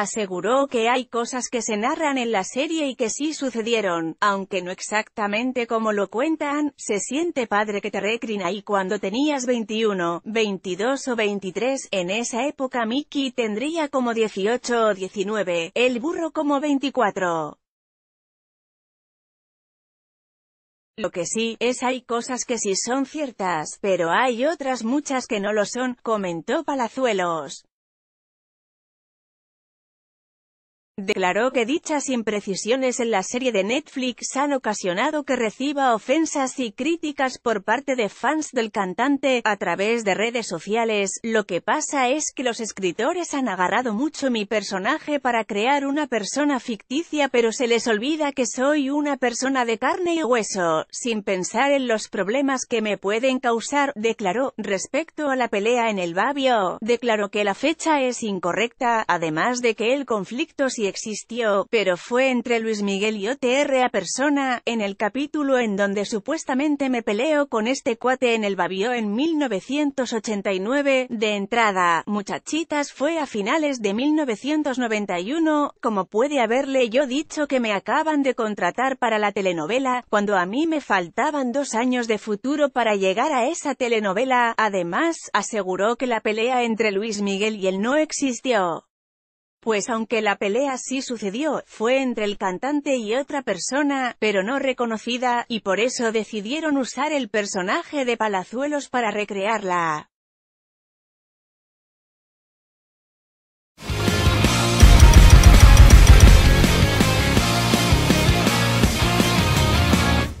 aseguró que hay cosas que se narran en la serie y que sí sucedieron, aunque no exactamente como lo cuentan, se siente padre que te recrina y cuando tenías 21, 22 o 23, en esa época Mickey tendría como 18 o 19, el burro como 24. Lo que sí, es hay cosas que sí son ciertas, pero hay otras muchas que no lo son, comentó Palazuelos. Declaró que dichas imprecisiones en la serie de Netflix han ocasionado que reciba ofensas y críticas por parte de fans del cantante, a través de redes sociales, lo que pasa es que los escritores han agarrado mucho mi personaje para crear una persona ficticia pero se les olvida que soy una persona de carne y hueso, sin pensar en los problemas que me pueden causar, declaró, respecto a la pelea en el Babio, declaró que la fecha es incorrecta, además de que el conflicto si existió, pero fue entre Luis Miguel y OTR a persona, en el capítulo en donde supuestamente me peleo con este cuate en el babío en 1989, de entrada, Muchachitas fue a finales de 1991, como puede haberle yo dicho que me acaban de contratar para la telenovela, cuando a mí me faltaban dos años de futuro para llegar a esa telenovela, además, aseguró que la pelea entre Luis Miguel y él no existió. Pues aunque la pelea sí sucedió, fue entre el cantante y otra persona, pero no reconocida, y por eso decidieron usar el personaje de Palazuelos para recrearla.